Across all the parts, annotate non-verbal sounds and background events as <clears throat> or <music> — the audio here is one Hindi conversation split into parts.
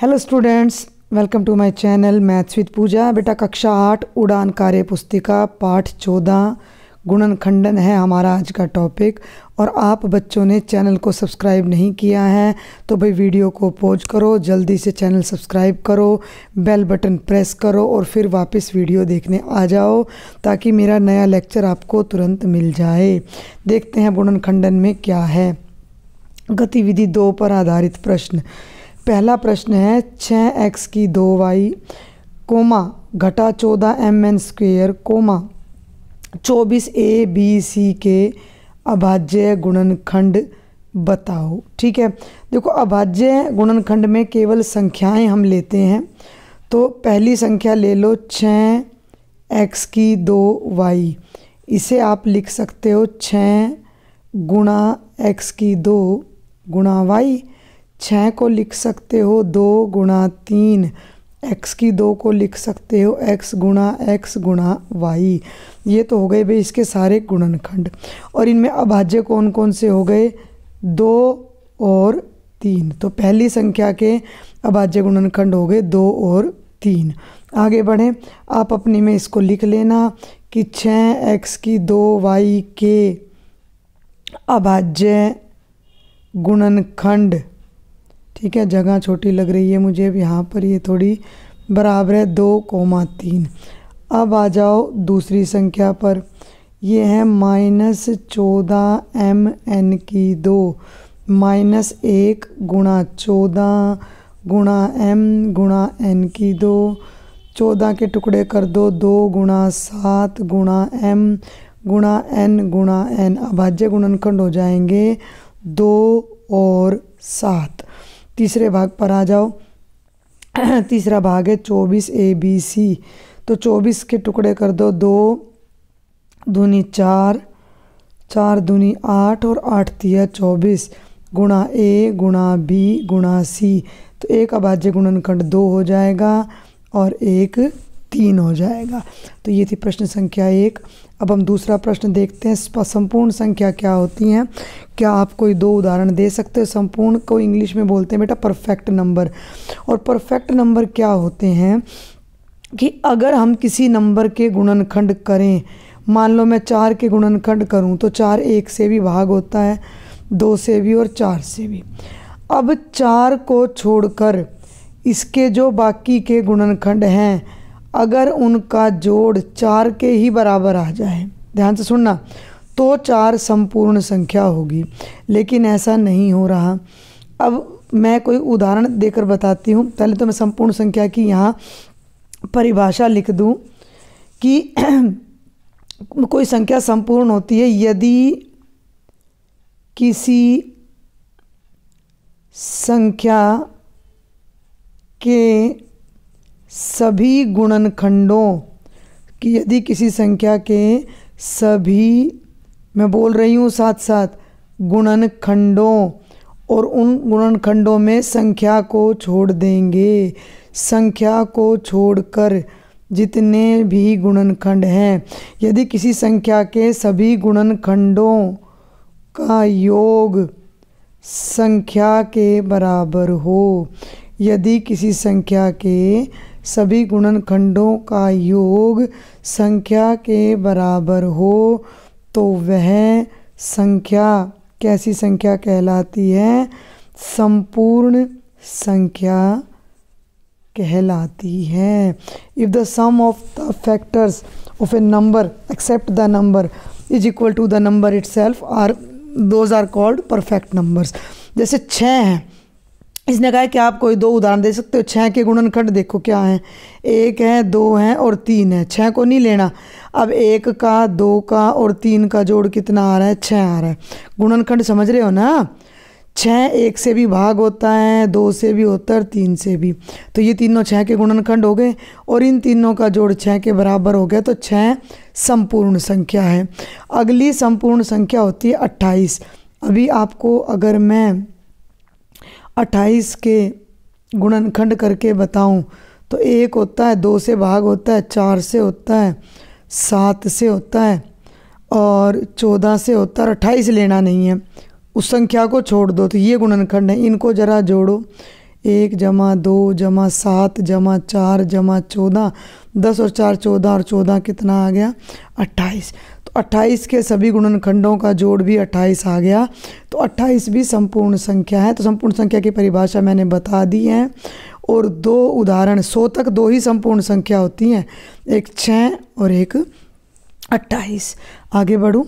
hello students welcome to my channel maths with Pooja बेटा कक्षा आठ उड़ान कार्य पुस्तिका पाठ चौदह गुणन खंडन है हमारा आज का टॉपिक और आप बच्चों ने चैनल को सब्सक्राइब नहीं किया है तो भाई वीडियो को पॉज करो जल्दी से चैनल सब्सक्राइब करो बेल बटन प्रेस करो और फिर वापस वीडियो देखने आ जाओ ताकि मेरा नया लेक्चर आपको तुरंत मिल जाए देखते हैं गुणन खंडन में क्या है गतिविधि दो पर आधारित प्रश्न पहला प्रश्न है छः एक्स की दो वाई कोमा घटा चौदह एम एन स्क्वेयर कोमा चौबीस ए बी सी के अभाज्य गुणनखंड बताओ ठीक है देखो अभाज्य गुणनखंड में केवल संख्याएं हम लेते हैं तो पहली संख्या ले लो छ एक्स की दो वाई इसे आप लिख सकते हो छ गुणा एक्स की दो गुणा वाई छः को लिख सकते हो दो गुणा तीन एक्स की दो को लिख सकते हो एक्स गुणा एक्स गुणा वाई ये तो हो गए भाई इसके सारे गुणनखंड और इनमें अभाज्य कौन कौन से हो गए दो और तीन तो पहली संख्या के अभाज्य गुणनखंड हो गए दो और तीन आगे बढ़ें आप अपने में इसको लिख लेना कि छः एक्स की दो वाई के अभाज्य गुणनखंड ठीक है जगह छोटी लग रही है मुझे अब यहाँ पर ये थोड़ी बराबर है दो कोमा तीन अब आ जाओ दूसरी संख्या पर ये है माइनस चौदह एम एन की दो माइनस एक गुणा चौदह गुणा एम गुणा एन की दो चौदह के टुकड़े कर दो दो गुणा सात गुणा एम गुणा एन गुणा एन अभाज्य गुणनखंड हो जाएंगे दो और सात तीसरे भाग पर आ जाओ <clears throat> तीसरा भाग है चौबीस ए बी सी तो चौबीस के टुकड़े कर दो दो दूनी चार चार दूनी आठ और आठ तिया चौबीस गुणा ए गुणा बी गुणा सी तो एक अभाज्य गुणनखंड दो हो जाएगा और एक तीन हो जाएगा तो ये थी प्रश्न संख्या एक अब हम दूसरा प्रश्न देखते हैं संपूर्ण संख्या क्या होती हैं क्या आप कोई दो उदाहरण दे सकते हो संपूर्ण को इंग्लिश में बोलते हैं बेटा परफेक्ट नंबर और परफेक्ट नंबर क्या होते हैं कि अगर हम किसी नंबर के गुणनखंड करें मान लो मैं चार के गुणनखंड करूं तो चार एक से भी भाग होता है दो से भी और चार से भी अब चार को छोड़कर इसके जो बाकी के गुणनखंड हैं अगर उनका जोड़ चार के ही बराबर आ जाए ध्यान से सुनना तो चार संपूर्ण संख्या होगी लेकिन ऐसा नहीं हो रहा अब मैं कोई उदाहरण देकर बताती हूँ पहले तो मैं संपूर्ण संख्या की यहाँ परिभाषा लिख दूँ कि <clears throat> कोई संख्या संपूर्ण होती है यदि किसी संख्या के सभी गुणनखंडों कि यदि किसी संख्या के सभी मैं बोल रही हूँ साथ साथ गुणनखंडों और उन गुणनखंडों में संख्या को छोड़ देंगे संख्या को छोड़कर जितने भी गुणनखंड हैं यदि किसी संख्या के सभी गुणनखंडों का योग संख्या के बराबर हो यदि किसी संख्या के सभी गुणनखंडों का योग संख्या के बराबर हो तो वह संख्या कैसी संख्या कहलाती है संपूर्ण संख्या कहलाती है if the sum of the factors of a number except the number is equal to the number itself are those are called perfect numbers जैसे छः हैं इसने कहा है कि आप कोई दो उदाहरण दे सकते हो छः के गुणनखंड देखो क्या हैं एक है दो हैं और तीन है छः को नहीं लेना अब एक का दो का और तीन का जोड़ कितना आ रहा है छः आ रहा है गुणनखंड समझ रहे हो ना छः एक से भी भाग होता है दो से भी होता है और तीन से भी तो ये तीनों छः के गुणनखंड हो गए और इन तीनों का जोड़ छः के बराबर हो गया तो छः संपूर्ण संख्या है अगली संपूर्ण संख्या होती है अट्ठाईस अभी आपको अगर मैं अट्ठाईस के गुणनखंड करके बताऊं तो एक होता है दो से भाग होता है चार से होता है सात से होता है और चौदह से होता है और अट्ठाईस लेना नहीं है उस संख्या को छोड़ दो तो ये गुणनखंड है इनको ज़रा जोड़ो एक जमा दो जमा सात जमा चार जमा चौदह दस और चार चौदह और चौदह कितना आ गया अट्ठाईस अट्ठाईस के सभी गुणनखंडों का जोड़ भी अट्ठाईस आ गया तो अट्ठाईस भी संपूर्ण संख्या है तो संपूर्ण संख्या की परिभाषा मैंने बता दी है और दो उदाहरण सो तक दो ही संपूर्ण संख्या होती हैं एक छः और एक अट्ठाईस आगे बढ़ूँ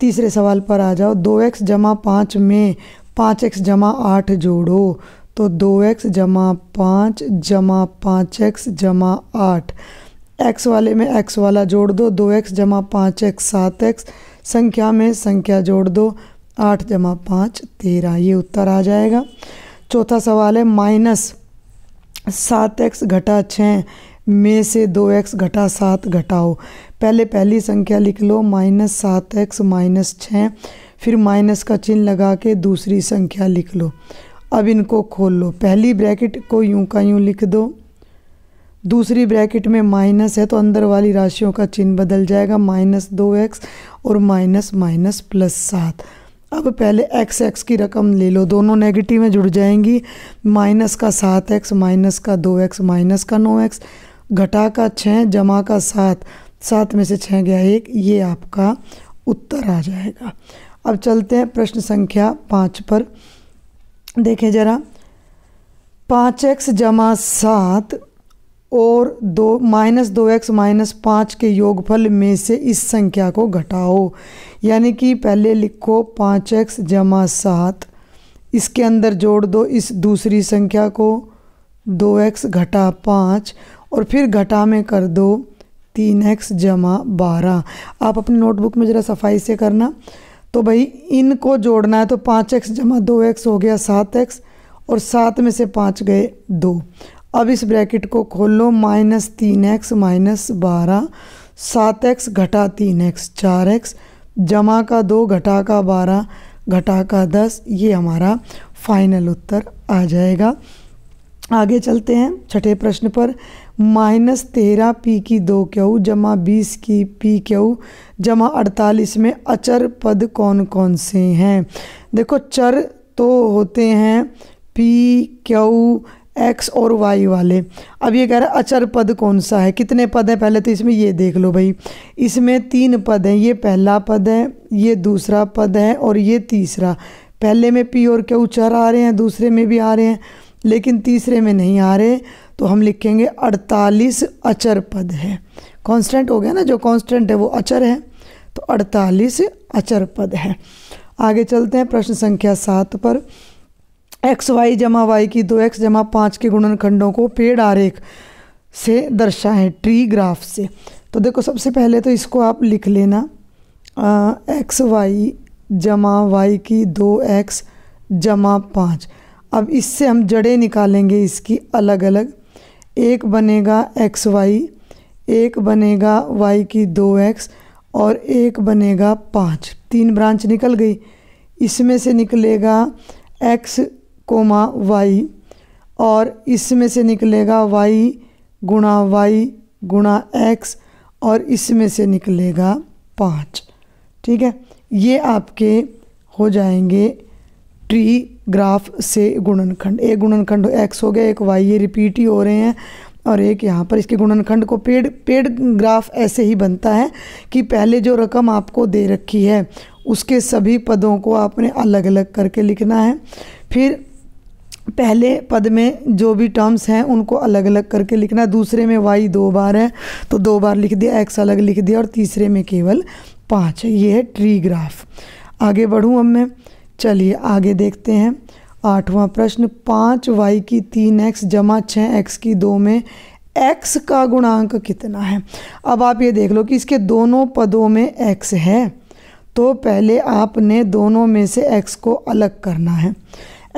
तीसरे सवाल पर आ जाओ दो एक्स जमा पाँच में पाँच एक्स जमा आठ जोड़ो तो दो एक्स जमा पाँच जमा पाँच एक्स जमा आठ एक्स वाले में एक्स वाला जोड़ दो दो एक्स जमा पाँच एक्स सात एक्स संख्या में संख्या जोड़ दो आठ जमा पाँच तेरह ये उत्तर आ जाएगा चौथा सवाल है माइनस सात एक्स घटा छः में से दो एक्स घटा सात घटाओ पहले पहली संख्या लिख लो माइनस सात एक्स माइनस छः फिर माइनस का चिन्ह लगा के दूसरी संख्या लिख लो अब इनको खोल लो पहली ब्रैकेट को यूं का यूं लिख दो दूसरी ब्रैकेट में माइनस है तो अंदर वाली राशियों का चिन्ह बदल जाएगा माइनस दो एक्स और माइनस माइनस प्लस सात अब पहले एक्स एक्स की रकम ले लो दोनों नेगेटिव में जुड़ जाएंगी माइनस का सात एक्स माइनस का दो एक्स माइनस का नौ एक्स घटा का छः जमा का सात सात में से छः गया एक ये आपका उत्तर आ जाएगा अब चलते हैं प्रश्न संख्या पाँच पर देखें ज़रा पाँच एक्स जमा सात और दो माइनस दो एक्स माइनस पाँच के योगफल में से इस संख्या को घटाओ यानी कि पहले लिखो पाँच एक्स जमा सात इसके अंदर जोड़ दो इस दूसरी संख्या को दो एक्स घटा पाँच और फिर घटा में कर दो तीन एक्स जमा बारह आप अपनी नोटबुक में ज़रा सफाई से करना तो भाई इनको जोड़ना है तो पाँच एक्स जमा दो एक्स हो गया सात एक्स और सात में से पाँच गए दो अब इस ब्रैकेट को खोल लो माइनस तीन एक्स माइनस बारह सात एक्स घटा तीन एक्स चार एक्स जमा का दो घटा का बारह घटा का दस ये हमारा फाइनल उत्तर आ जाएगा आगे चलते हैं छठे प्रश्न पर माइनस तेरह पी की दो क्यू जमा बीस की पी क्यू जमा अड़तालीस में अचर पद कौन कौन से हैं देखो चर तो होते हैं पी क्यू एक्स और वाई वाले अब ये कह रहा है अचर पद कौन सा है कितने पद हैं पहले तो इसमें ये देख लो भाई इसमें तीन पद हैं ये पहला पद है ये दूसरा पद है और ये तीसरा पहले में पी और क्यू चर आ रहे हैं दूसरे में भी आ रहे हैं लेकिन तीसरे में नहीं आ रहे तो हम लिखेंगे अड़तालीस अचर पद है कांस्टेंट हो गया ना जो कांस्टेंट है वो अचर है तो अड़तालीस अचर पद है आगे चलते हैं प्रश्न संख्या सात पर एक्स वाई जमा वाई की दो एक्स जमा पाँच के गुणनखंडों को पेड़ आरेख से दर्शाएं ट्री ग्राफ से तो देखो सबसे पहले तो इसको आप लिख लेना एक्स वाई जमा वाई की दो एक्स जमा पाँच अब इससे हम जड़ें निकालेंगे इसकी अलग अलग एक बनेगा एक्स वाई एक बनेगा वाई की दो एक्स और एक बनेगा पाँच तीन ब्रांच निकल गई इसमें से निकलेगा एक्स कोमा वाई और इसमें से निकलेगा वाई गुणा वाई गुणा एक्स और इसमें से निकलेगा पाँच ठीक है ये आपके हो जाएंगे ट्री ग्राफ से गुणनखंड एक गुणनखंड एक्स हो गया एक वाई ये रिपीट ही हो रहे हैं और एक यहाँ पर इसके गुणनखंड को पेड पेड ग्राफ ऐसे ही बनता है कि पहले जो रकम आपको दे रखी है उसके सभी पदों को आपने अलग अलग करके लिखना है फिर पहले पद में जो भी टर्म्स हैं उनको अलग अलग करके लिखना दूसरे में वाई दो बार है तो दो बार लिख दिया एक्स अलग लिख दिया और तीसरे में केवल पाँच ये है ट्री ग्राफ आगे बढ़ूँ अब मैं चलिए आगे देखते हैं आठवां प्रश्न पाँच वाई की तीन एक्स जमा छः एक्स की दो में एक्स का गुणांक कितना है अब आप ये देख लो कि इसके दोनों पदों में एक्स है तो पहले आपने दोनों में से एक्स को अलग करना है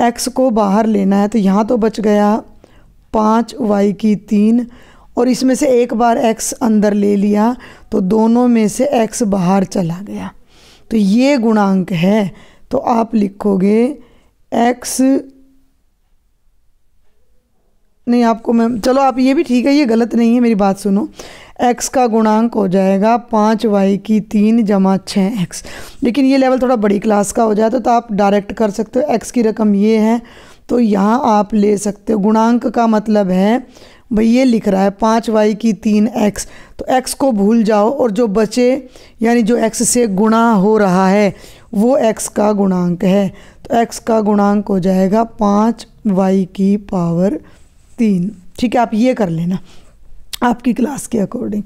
एक्स को बाहर लेना है तो यहाँ तो बच गया पाँच वाई की तीन और इसमें से एक बार एक्स अंदर ले लिया तो दोनों में से एक्स बाहर चला गया तो ये गुणांक है तो आप लिखोगे एक्स नहीं आपको मैं चलो आप ये भी ठीक है ये गलत नहीं है मेरी बात सुनो एक्स का गुणांक हो जाएगा पाँच वाई की तीन जमा छः एक्स लेकिन ये लेवल थोड़ा बड़ी क्लास का हो जाए तो, तो आप डायरेक्ट कर सकते हो एक्स की रकम ये है तो यहाँ आप ले सकते हो गुणांक का मतलब है भाई ये लिख रहा है पाँच वाई की तीन एक्स तो एक्स को भूल जाओ और जो बचे यानी जो एक्स से गुणा हो रहा है वो एक्स का गुणांक है तो एक्स का गुणांक हो जाएगा पाँच वाई की पावर तीन ठीक है आप ये कर लेना आपकी क्लास के अकॉर्डिंग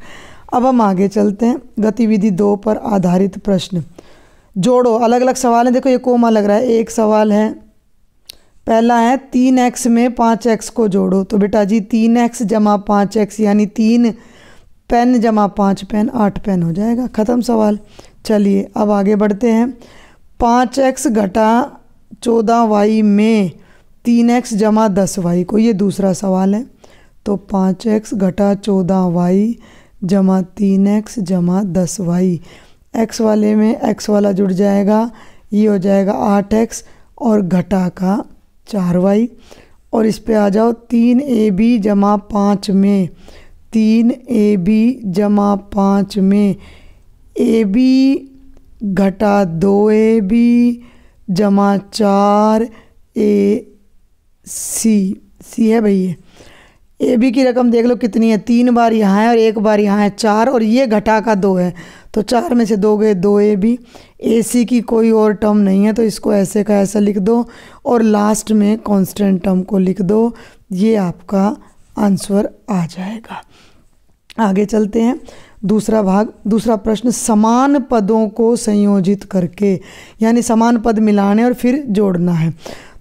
अब हम आगे चलते हैं गतिविधि दो पर आधारित प्रश्न जोड़ो अलग अलग सवाल हैं देखो ये कोमा लग रहा है एक सवाल है पहला है तीन एक्स में पाँच एक्स को जोड़ो तो बेटा जी तीन एक्स जमा पाँच एक्स यानी तीन पेन जमा पाँच पेन आठ पेन हो जाएगा ख़त्म सवाल चलिए अब आगे बढ़ते हैं पाँच एक्स घटा चौदह वाई में तीन एक्स जमा दस वाई को ये दूसरा सवाल है तो पाँच एक्स घटा चौदह वाई जमा तीन एक्स जमा दस वाई एक्स वाले में एक्स वाला जुड़ जाएगा ये हो जाएगा आठ एक्स और घटा का चार वाई और इस पे आ जाओ तीन ए बी जमा पाँच में तीन ए बी जमा पाँच में ए बी घटा दो ए बी जमा चार ए सी सी है भैया ए बी की रकम देख लो कितनी है तीन बार यहाँ है और एक बार यहाँ है चार और ये घटा का दो है तो चार में से दो गए दो ए बी ए सी की कोई और टर्म नहीं है तो इसको ऐसे का ऐसा लिख दो और लास्ट में कांस्टेंट टर्म को लिख दो ये आपका आंसर आ जाएगा आगे चलते हैं दूसरा भाग दूसरा प्रश्न समान पदों को संयोजित करके यानी समान पद मिलाने और फिर जोड़ना है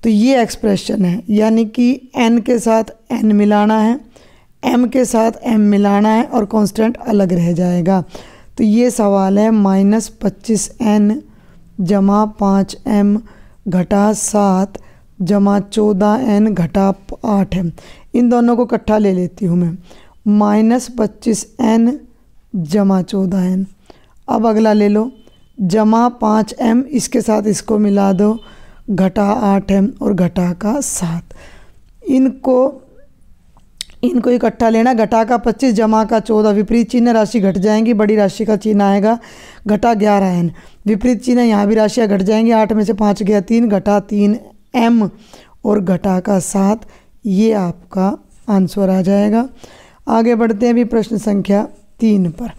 तो ये एक्सप्रेशन है यानी कि एन के साथ एन मिलाना है एम के साथ एम मिलाना है और कांस्टेंट अलग रह जाएगा तो ये सवाल है माइनस पच्चीस एन जमा पाँच एम घटा सात जमा चौदह एन घटा आठ एम इन दोनों को इकट्ठा ले लेती हूँ मैं माइनस पच्चीस एन जमा चौदह एन अब अगला ले लो जमा पाँच एम इसके साथ इसको मिला दो घटा आठ है और घटा का सात इनको इनको इकट्ठा लेना घटा का पच्चीस जमा का चौदह विपरीत चिन्ह राशि घट जाएंगी बड़ी राशि का चिन्ह आएगा घटा ग्यारह एन विपरीत चिन्ह यहाँ भी राशियाँ घट जाएंगी आठ में से पाँच गया तीन घटा तीन एम और घटा का सात ये आपका आंसर आ जाएगा आगे बढ़ते हैं अभी प्रश्न संख्या तीन पर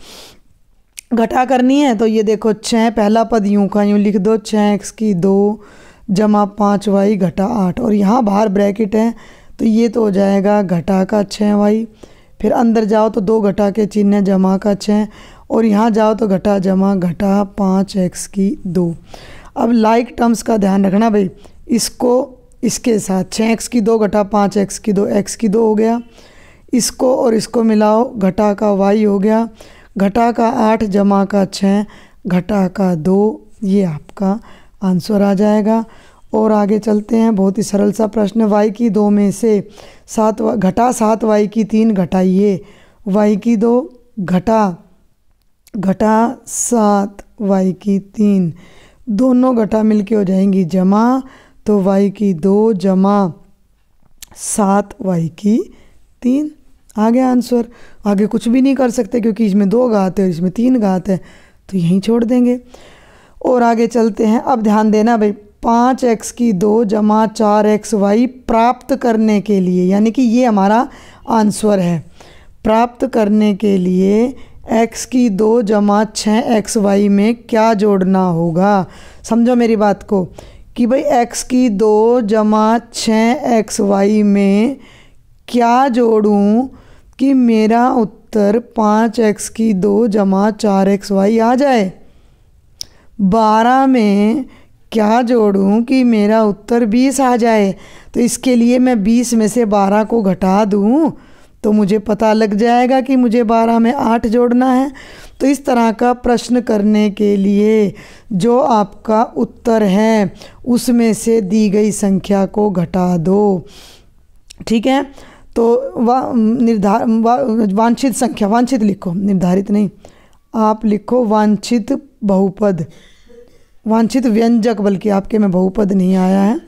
घटा करनी है तो ये देखो छः पहला पद यूँ का यूँ लिख दो छः एक्स की दो जमा पाँच वाई घटा आठ और यहाँ बाहर ब्रैकेट है तो ये तो हो जाएगा घटा का छः वाई फिर अंदर जाओ तो दो घटा के चिन्ह जमा का छः और यहाँ जाओ तो घटा जमा घटा पाँच एक्स की दो अब लाइक टर्म्स का ध्यान रखना भाई इसको इसके साथ छः एक्स की दो घटा पाँच एक्स की दो एक्स की दो हो गया इसको और इसको मिलाओ घटा का वाई हो गया घटा का आठ जमा का छः घटा का दो ये आपका आंसर आ जाएगा और आगे चलते हैं बहुत ही सरल सा प्रश्न वाई की दो में से सात घटा सात वाई की तीन घटाइए वाई की दो घटा घटा सात वाई की तीन दोनों घटा मिलके हो जाएंगी जमा तो वाई की दो जमा सात वाई की तीन आ गया आंसर आगे कुछ भी नहीं कर सकते क्योंकि इसमें दो घात है और इसमें तीन घात है तो यहीं छोड़ देंगे और आगे चलते हैं अब ध्यान देना भाई पाँच एक्स की दो जमा चार एक्स वाई प्राप्त करने के लिए यानी कि ये हमारा आंसर है प्राप्त करने के लिए एक्स की दो जमा छः एक्स वाई में क्या जोड़ना होगा समझो मेरी बात को कि भाई एक्स की दो जमा छः एक्स वाई में क्या जोड़ूं कि मेरा उत्तर पाँच एक्स की दो जमा चार एक्स वाई आ जाए बारह में क्या जोड़ूं कि मेरा उत्तर बीस आ जाए तो इसके लिए मैं बीस में से बारह को घटा दूं तो मुझे पता लग जाएगा कि मुझे बारह में आठ जोड़ना है तो इस तरह का प्रश्न करने के लिए जो आपका उत्तर है उसमें से दी गई संख्या को घटा दो ठीक है तो वा निर्धार वा, वांछित संख्या वांछित लिखो निर्धारित नहीं आप लिखो वांछित बहुपद वांछित व्यंजक बल्कि आपके में बहुपद नहीं आया है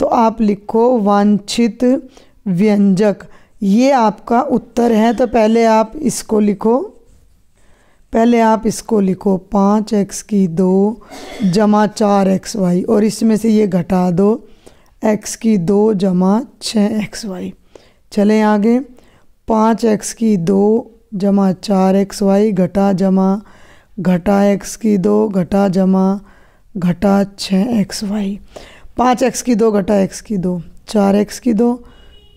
तो आप लिखो वांछित व्यंजक ये आपका उत्तर है तो पहले आप इसको लिखो पहले आप इसको लिखो पाँच एक्स की दो जमा चार एक्स वाई और इसमें से ये घटा दो एक्स की दो जमा छः एक्स वाई चलें आगे पाँच एक्स की दो जमा चार एक्स वाई घटा जमा घटा एक्स की दो घटा जमा घटा छः एक्स वाई पाँच एक्स की दो घटा एक्स की दो चार एक्स की दो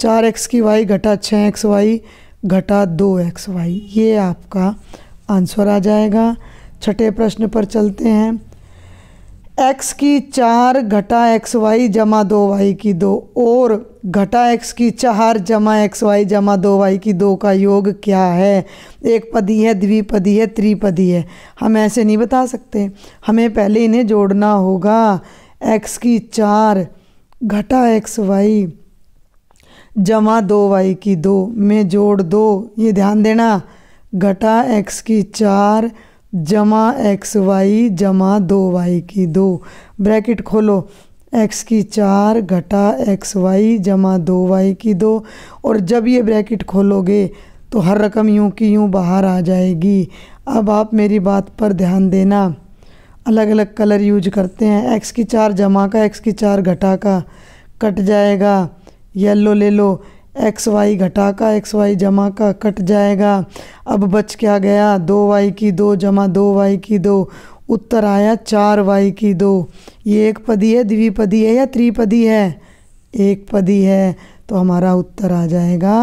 चार एक्स की वाई घटा छः एक्स वाई घटा दो एक्स वाई ये आपका आंसर आ जाएगा छठे प्रश्न पर चलते हैं एक्स की चार घटा एक्स वाई जमा दो वाई की दो और घटा एक्स की चार जमा एक्स वाई जमा दो वाई की दो का योग क्या है एक पदी है द्विपदी है त्रिपदी है हम ऐसे नहीं बता सकते हमें पहले इन्हें जोड़ना होगा एक्स की चार घटा एक्स वाई जमा दो वाई की दो में जोड़ दो ये ध्यान देना घटा एक्स की चार जमा एक्स वाई जमा दो वाई की दो ब्रैकेट खोलो एक्स की चार घटा एक्स वाई जमा दो वाई की दो और जब ये ब्रैकेट खोलोगे तो हर रकम यूँ की यूँ बाहर आ जाएगी अब आप मेरी बात पर ध्यान देना अलग अलग कलर यूज करते हैं एक्स की चार जमा का एक्स की चार घटा का कट जाएगा येलो ले लो एक्स वाई घटा का एक्स वाई जमा का कट जाएगा अब बच क्या गया दो वाई की दो जमा दो वाई की दो उत्तर आया चार वाई की दो ये एक पदी है द्विपदी है या त्रिपदी है एक पदी है तो हमारा उत्तर आ जाएगा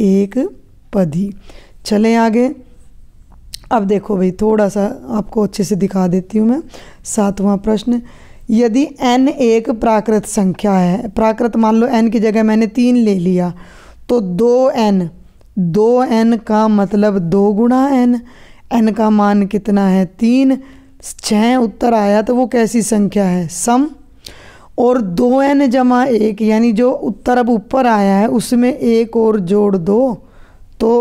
एक पदी चले आगे अब देखो भाई थोड़ा सा आपको अच्छे से दिखा देती हूँ मैं सातवां प्रश्न यदि n एक प्राकृत संख्या है प्राकृत मान लो n की जगह मैंने तीन ले लिया तो दो एन दो एन का मतलब दो गुणा एन एन का मान कितना है तीन छः उत्तर आया तो वो कैसी संख्या है सम और दो एन जमा एक यानी जो उत्तर अब ऊपर आया है उसमें एक और जोड़ दो तो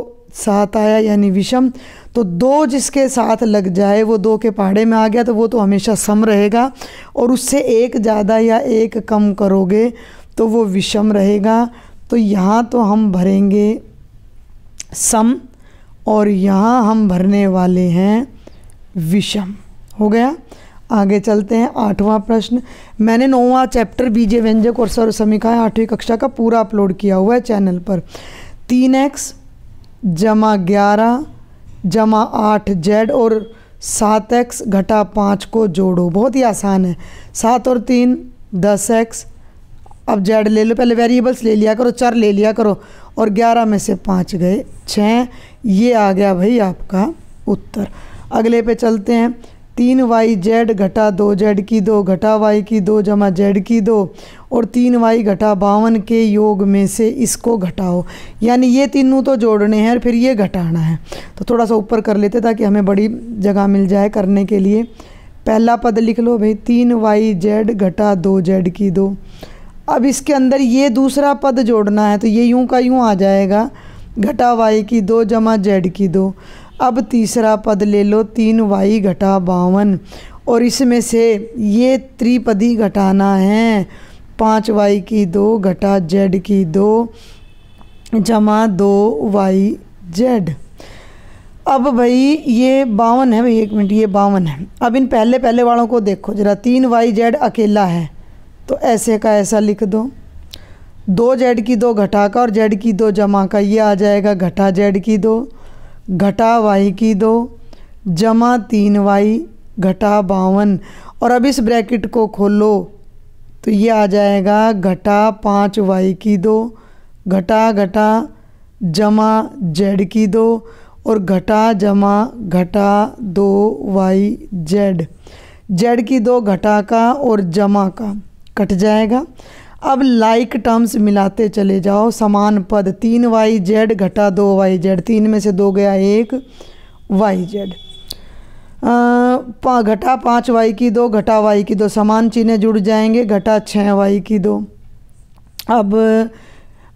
सात आया यानी विषम तो दो जिसके साथ लग जाए वो दो के पहाड़े में आ गया तो वो तो हमेशा सम रहेगा और उससे एक ज़्यादा या एक कम करोगे तो वो विषम रहेगा तो यहाँ तो हम भरेंगे सम और यहाँ हम भरने वाले हैं विषम हो गया आगे चलते हैं आठवां प्रश्न मैंने नौवां चैप्टर बीजे व्यंजक और सर्व समीकाएँ आठवीं कक्षा का पूरा अपलोड किया हुआ है चैनल पर तीन एक्स जमा ग्यारह जमा आठ जेड और सात एक्स घटा पाँच को जोड़ो बहुत ही आसान है सात और तीन दस एक्स अब जेड ले लो पहले वेरिएबल्स ले लिया करो चार ले लिया करो और ग्यारह में से पाँच गए छः ये आ गया भाई आपका उत्तर अगले पे चलते हैं तीन वाई जेड घटा दो जेड की दो घटा वाई की दो जमा जेड की दो और तीन वाई घटा बावन के योग में से इसको घटाओ यानी ये तीनों तो जोड़ने हैं और फिर ये घटाना है तो थोड़ा सा ऊपर कर लेते ताकि हमें बड़ी जगह मिल जाए करने के लिए पहला पद लिख लो भाई तीन वाई जेड घटा दो जेड की दो अब इसके अंदर ये दूसरा पद जोड़ना है तो ये यूं का यूं आ जाएगा घटा वाई की दो जमा जेड की दो अब तीसरा पद ले लो तीन वाई घटा बावन और इसमें से ये त्रिपदी घटाना है पाँच वाई की दो घटा जेड की दो जमा दो वाई जेड अब भाई ये बावन है भाई एक मिनट ये बावन है अब इन पहले पहले वालों को देखो जरा तीन वाई जेड अकेला है तो ऐसे का ऐसा लिख दो दो जेड की दो घटा का और जेड की दो जमा का ये आ जाएगा घटा जेड की दो घटा वाई की दो जमा तीन वाई घटा बावन और अब इस ब्रैकेट को खोलो तो ये आ जाएगा घटा पाँच वाई की दो घटा घटा जमा जेड की दो और घटा जमा घटा दो वाई जेड जेड की दो घटा का और जमा का कट जाएगा अब लाइक टर्म्स मिलाते चले जाओ समान पद तीन वाई जेड घटा दो वाई जेड तीन में से दो गया एक वाई जेड पा, घटा पाँच वाई की दो घटा वाई की दो समान चीने जुड़ जाएंगे घटा छः वाई की दो अब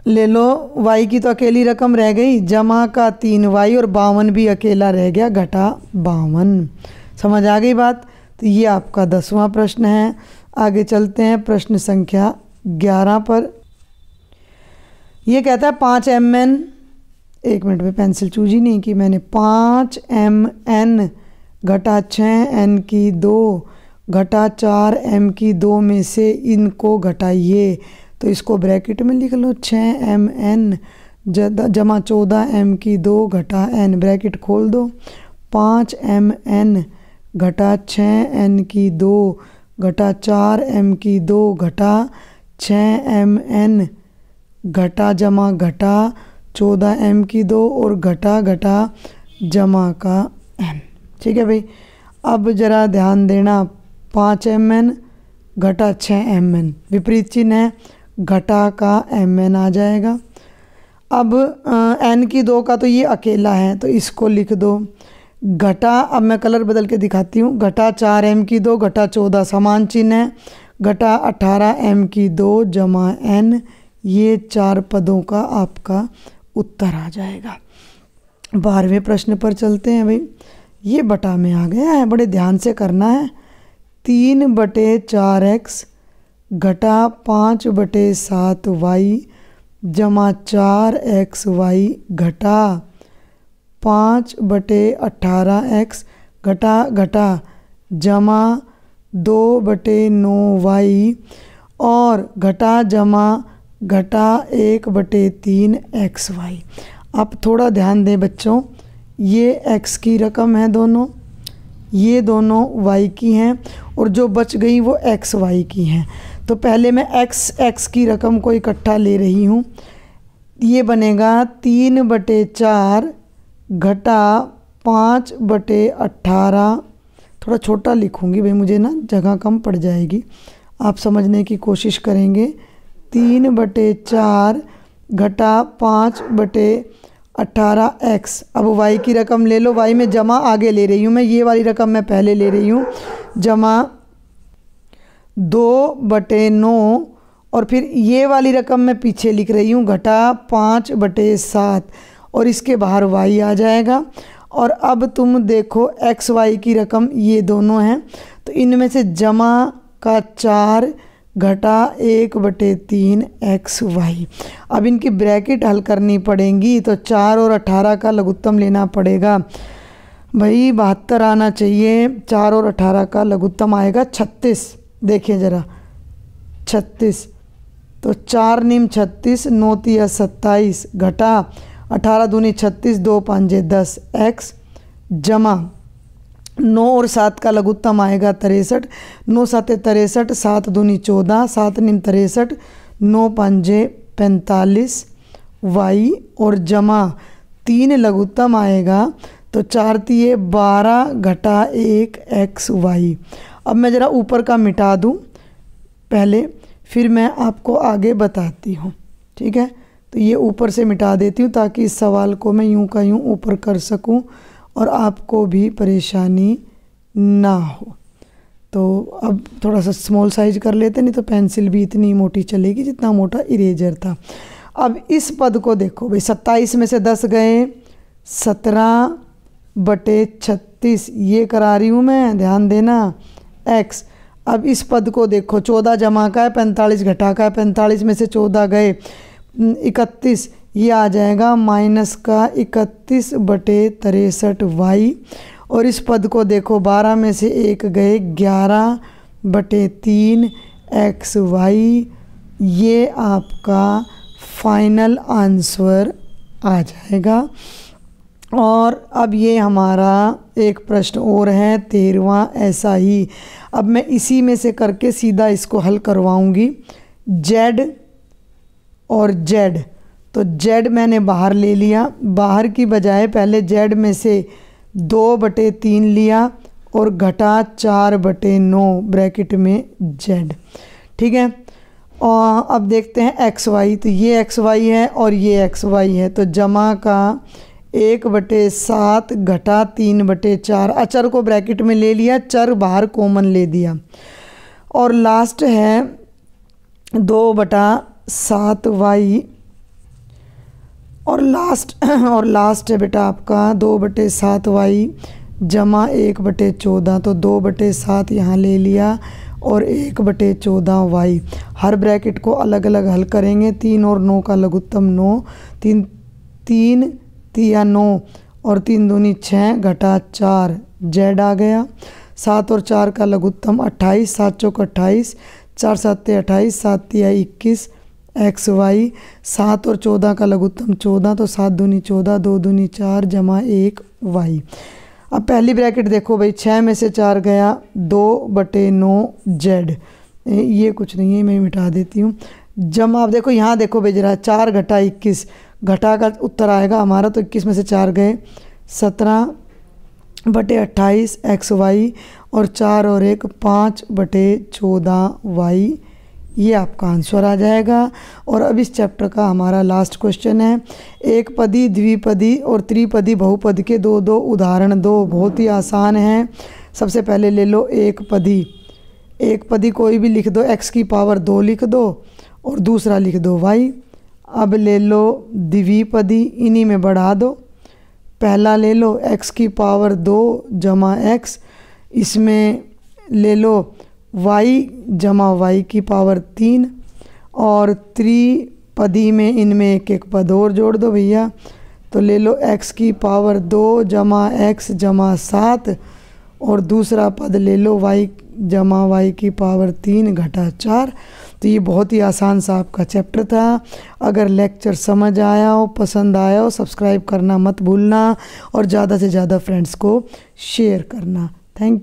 ले लो वाई की तो अकेली रकम रह गई जमा का तीन वाई और बावन भी अकेला रह गया घटा बावन समझ आ गई बात तो ये आपका दसवां प्रश्न है आगे चलते हैं प्रश्न संख्या ग्यारह पर ये कहता है पाँच एम एन एक मिनट में पेंसिल चूज ही नहीं कि मैंने पाँच एम एन घटा छः एन की दो घटा चार एम की दो में से इनको घटाइए तो इसको ब्रैकेट में लिख लो छः एम एन जमा चौदह एम की दो घटा एन ब्रैकेट खोल दो पाँच एम एन घटा छः एन की दो घटा चार एम की दो घटा छः एम एन घटा जमा घटा चौदह एम की दो और घटा घटा जमा का एन ठीक है भाई अब ज़रा ध्यान देना पाँच एम एन घटा छः एम एन विपरीत चिन्ह है घटा का एम एन आ जाएगा अब एन की दो का तो ये अकेला है तो इसको लिख दो घटा अब मैं कलर बदल के दिखाती हूँ घटा चार एम की दो घटा चौदह समान चिन्ह है घटा अठारह एम की दो जमा एन ये चार पदों का आपका उत्तर आ जाएगा बारहवें प्रश्न पर चलते हैं भाई ये बटा में आ गया है बड़े ध्यान से करना है तीन बटे चार एक्स घटा पाँच बटे सात वाई जमा चार एक्स वाई घटा पाँच बटे अट्ठारह एक्स घटा घटा जमा दो बटे नौ वाई और घटा जमा घटा एक बटे तीन एक्स वाई अब थोड़ा ध्यान दें बच्चों ये एक्स की रकम है दोनों ये दोनों वाई की हैं और जो बच गई वो एक्स वाई की हैं तो पहले मैं एक्स एक्स की रकम को इकट्ठा ले रही हूँ ये बनेगा तीन बटे चार घटा पाँच बटे अट्ठारह थोड़ा छोटा लिखूँगी भाई मुझे ना जगह कम पड़ जाएगी आप समझने की कोशिश करेंगे तीन बटे चार घटा पाँच बटे अट्ठारह एक्स अब वाई की रकम ले लो वाई में जमा आगे ले रही हूँ मैं ये वाली रकम मैं पहले ले रही हूँ जमा दो बटे नौ और फिर ये वाली रकम मैं पीछे लिख रही हूँ घटा पाँच बटे सात और इसके बाहर वाई आ जाएगा और अब तुम देखो एक्स वाई की रकम ये दोनों हैं तो इनमें से जमा का चार घटा एक बटे तीन एक्स वाई अब इनकी ब्रैकेट हल करनी पड़ेंगी तो चार और अठारह का लघुत्तम लेना पड़ेगा भाई बहत्तर आना चाहिए चार और अठारह का लघुत्तम आएगा छत्तीस देखिए ज़रा छत्तीस तो चार निम छत्तीस नौतिया सत्ताईस घटा अठारह दूनी छत्तीस दो पाँजे दस एक्स जमा नौ और सात का लघुत्तम आएगा तिरसठ नौ सात तिरसठ सात दूनी चौदह सात निम तिरसठ नौ पाँजे पैंतालीस वाई और जमा तीन लघुत्तम आएगा तो चार तीय बारह घटा एक एक्स वाई अब मैं ज़रा ऊपर का मिटा दूँ पहले फिर मैं आपको आगे बताती हूँ ठीक है तो ये ऊपर से मिटा देती हूँ ताकि इस सवाल को मैं यूं का यूं ऊपर कर सकूं और आपको भी परेशानी ना हो तो अब थोड़ा सा स्मॉल साइज कर लेते नहीं तो पेंसिल भी इतनी मोटी चलेगी जितना मोटा इरेजर था अब इस पद को देखो भाई सत्ताईस में से दस गए सत्रह बटे छत्तीस ये करा रही हूँ मैं ध्यान देना एक्स अब इस पद को देखो चौदह जमा का है पैंतालीस घटा का है पैंतालीस में से चौदह गए इकतीस ये आ जाएगा माइनस का इकतीस बटे तिरसठ वाई और इस पद को देखो बारह में से एक गए ग्यारह बटे तीन एक्स वाई ये आपका फाइनल आंसर आ जाएगा और अब ये हमारा एक प्रश्न और है तेरवा ऐसा ही अब मैं इसी में से करके सीधा इसको हल करवाऊंगी जेड और जेड तो जेड मैंने बाहर ले लिया बाहर की बजाय पहले जेड में से दो बटे तीन लिया और घटा चार बटे नौ ब्रैकेट में जेड ठीक है और अब देखते हैं एक्स वाई तो ये एक्स वाई है और ये एक्स वाई है तो जमा का एक बटे सात घटा तीन बटे चार अचर को ब्रैकेट में ले लिया चर बाहर कॉमन ले दिया और लास्ट है दो बटा सात वाई और लास्ट <clears throat> और लास्ट है बेटा आपका दो बटे सात वाई जमा एक बटे चौदह तो दो बटे सात यहाँ ले लिया और एक बटे चौदह वाई हर ब्रैकेट को अलग अलग हल करेंगे तीन और नौ का लघुत्तम नौ तीन तीन तिया नौ और तीन दूनी छः घटा चार जेड आ गया सात और चार का लघुत्तम अट्ठाईस सात चौक अट्ठाईस चार सात अट्ठाईस सात तिया इक्कीस एक्स वाई सात और चौदह का लघुत्तम चौदह तो सात दूनी चौदह दो दूनी चार जमा एक वाई अब पहली ब्रैकेट देखो भाई छः में से चार गया दो बटे नौ जेड ये कुछ नहीं है मैं मिटा देती हूँ जमा आप देखो यहाँ देखो भाई जरा चार घटा इक्कीस घटा का उत्तर आएगा हमारा तो इक्कीस में से चार गए सत्रह बटे अट्ठाईस एक्स वाई और चार और एक पाँच बटे चौदह वाई ये आपका आंसर आ जाएगा और अब इस चैप्टर का हमारा लास्ट क्वेश्चन है एक पदी द्विपदी और त्रिपदी बहुपद के दो दो उदाहरण दो बहुत ही आसान है सबसे पहले ले लो एक पदी एक पदी कोई भी लिख दो एक्स की पावर दो लिख दो और दूसरा लिख दो वाई अब ले लो द्विपदी इन्हीं में बढ़ा दो पहला ले लो एक्स की पावर दो जमा एक्स इसमें ले लो वाई जमा वाई की पावर तीन और त्रिपदी में इनमें एक एक पद और जोड़ दो भैया तो ले लो एक्स की पावर दो जमा एक्स जमा सात और दूसरा पद ले लो वाई जमा वाई की पावर तीन घटा चार तो ये बहुत ही आसान सा आपका चैप्टर था अगर लेक्चर समझ आया हो पसंद आया हो सब्सक्राइब करना मत भूलना और ज़्यादा से ज़्यादा फ्रेंड्स को शेयर करना थैंक